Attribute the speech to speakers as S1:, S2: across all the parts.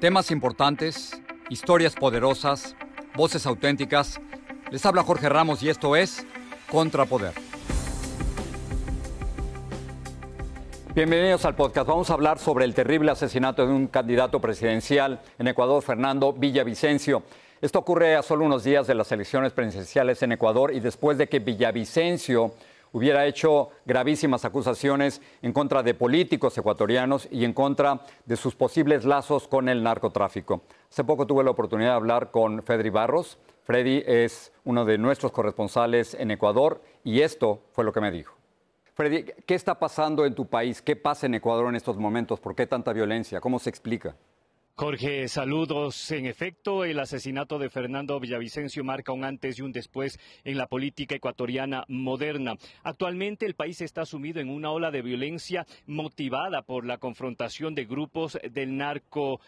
S1: Temas importantes, historias poderosas, voces auténticas. Les habla Jorge Ramos y esto es Contrapoder. Bienvenidos al podcast. Vamos a hablar sobre el terrible asesinato de un candidato presidencial en Ecuador, Fernando Villavicencio. Esto ocurre a solo unos días de las elecciones presidenciales en Ecuador y después de que Villavicencio hubiera hecho gravísimas acusaciones en contra de políticos ecuatorianos y en contra de sus posibles lazos con el narcotráfico. Hace poco tuve la oportunidad de hablar con Fedri Barros. Freddy es uno de nuestros corresponsales en Ecuador y esto fue lo que me dijo. Freddy, ¿qué está pasando en tu país? ¿Qué pasa en Ecuador en estos momentos? ¿Por qué tanta violencia? ¿Cómo se explica?
S2: Jorge, saludos. En efecto, el asesinato de Fernando Villavicencio marca un antes y un después en la política ecuatoriana moderna. Actualmente el país está sumido en una ola de violencia motivada por la confrontación de grupos del narcotráfico,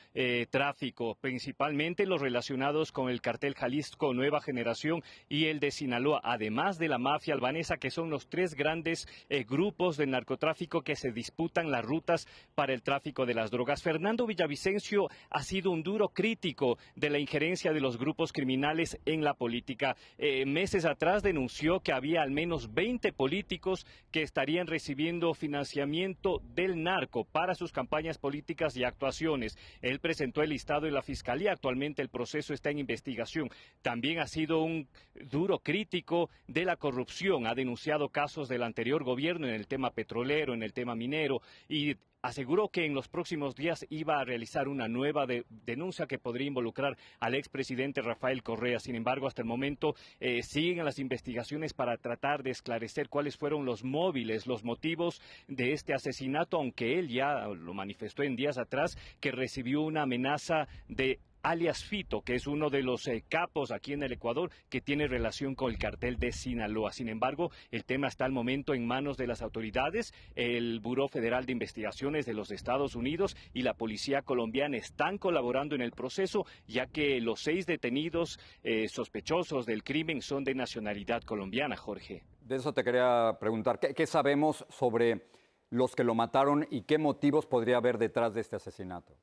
S2: eh, principalmente los relacionados con el cartel Jalisco Nueva Generación y el de Sinaloa, además de la mafia albanesa, que son los tres grandes eh, grupos del narcotráfico que se disputan las rutas para el tráfico de las drogas. Fernando Villavicencio ha sido un duro crítico de la injerencia de los grupos criminales en la política. Eh, meses atrás denunció que había al menos 20 políticos que estarían recibiendo financiamiento del narco para sus campañas políticas y actuaciones. Él presentó el listado y la Fiscalía. Actualmente el proceso está en investigación. También ha sido un duro crítico de la corrupción. Ha denunciado casos del anterior gobierno en el tema petrolero, en el tema minero y aseguró que en los próximos días iba a realizar una nueva denuncia que podría involucrar al expresidente Rafael Correa. Sin embargo, hasta el momento eh, siguen las investigaciones para tratar de esclarecer cuáles fueron los móviles, los motivos de este asesinato, aunque él ya lo manifestó en días atrás que recibió una amenaza de alias Fito, que es uno de los eh, capos aquí en el Ecuador que tiene relación con el cartel de Sinaloa. Sin embargo, el tema está al momento en manos de las autoridades. El Buró Federal de Investigaciones de los Estados Unidos y la Policía Colombiana están colaborando en el proceso, ya que los seis detenidos eh, sospechosos del crimen son de nacionalidad colombiana, Jorge.
S1: De eso te quería preguntar. qué sabemos sobre los que lo mataron y qué motivos podría haber detrás de este asesinato?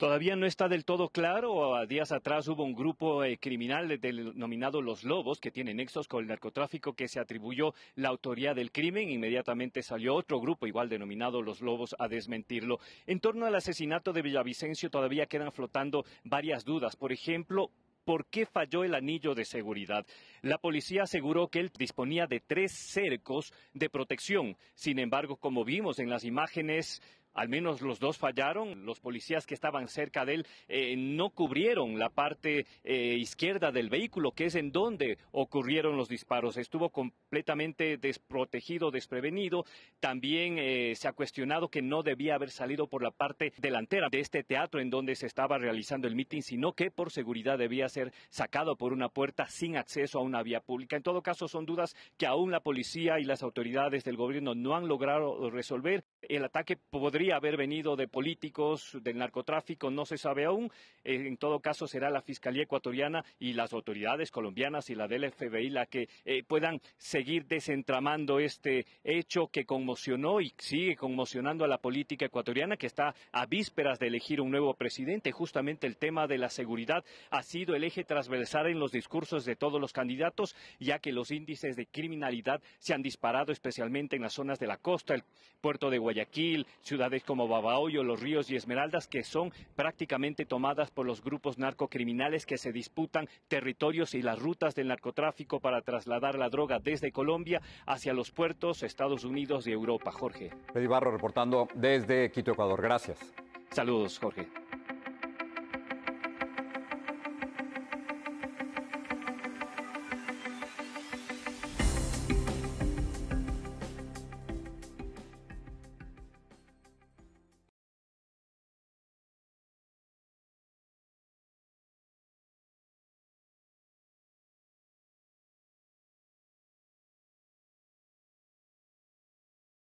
S2: Todavía no está del todo claro. A días atrás hubo un grupo eh, criminal denominado Los Lobos, que tiene nexos con el narcotráfico, que se atribuyó la autoría del crimen. Inmediatamente salió otro grupo, igual denominado Los Lobos, a desmentirlo. En torno al asesinato de Villavicencio todavía quedan flotando varias dudas. Por ejemplo, por qué falló el anillo de seguridad. La policía aseguró que él disponía de tres cercos de protección. Sin embargo, como vimos en las imágenes, al menos los dos fallaron. Los policías que estaban cerca de él eh, no cubrieron la parte eh, izquierda del vehículo, que es en donde ocurrieron los disparos. Estuvo completamente desprotegido, desprevenido. También eh, se ha cuestionado que no debía haber salido por la parte delantera de este teatro en donde se estaba realizando el mitin, sino que por seguridad debía ser sacado por una puerta sin acceso a una vía pública. En todo caso, son dudas que aún la policía y las autoridades del gobierno no han logrado resolver. El ataque haber venido de políticos, del narcotráfico, no se sabe aún. Eh, en todo caso, será la Fiscalía ecuatoriana y las autoridades colombianas y la del FBI la que eh, puedan seguir desentramando este hecho que conmocionó y sigue conmocionando a la política ecuatoriana que está a vísperas de elegir un nuevo presidente. Justamente el tema de la seguridad ha sido el eje transversal en los discursos de todos los candidatos, ya que los índices de criminalidad se han disparado especialmente en las zonas de la costa, el puerto de Guayaquil, ciudad como Babahoyo, Los Ríos y Esmeraldas, que son prácticamente tomadas por los grupos narcocriminales que se disputan territorios y las rutas del narcotráfico para trasladar la droga desde Colombia hacia los puertos, Estados Unidos y Europa. Jorge.
S1: Pedro reportando desde Quito, Ecuador. Gracias. Saludos, Jorge.